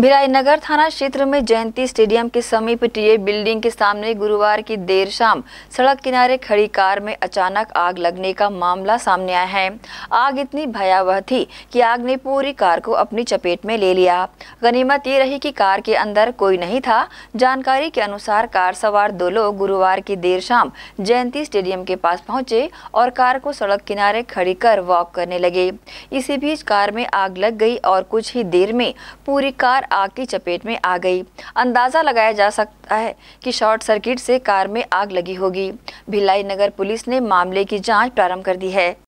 भिलाई नगर थाना क्षेत्र में जयंती स्टेडियम के समीप टीए बिल्डिंग के सामने गुरुवार की देर शाम सड़क किनारे खड़ी कार में अचानक आग लगने का मामला सामने आया है आग इतनी भयावह थी कि आग ने पूरी कार को अपनी चपेट में ले लिया गनीमत ये रही कि कार के अंदर कोई नहीं था जानकारी के अनुसार कार सवार दो लोग गुरुवार की देर शाम जयंती स्टेडियम के पास पहुँचे और कार को सड़क किनारे खड़ी कर वॉक करने लगे इसी बीच कार में आग लग गई और कुछ ही देर में पूरी कार कार आग की चपेट में आ गई अंदाज़ा लगाया जा सकता है कि शॉर्ट सर्किट से कार में आग लगी होगी भिलाई नगर पुलिस ने मामले की जांच प्रारंभ कर दी है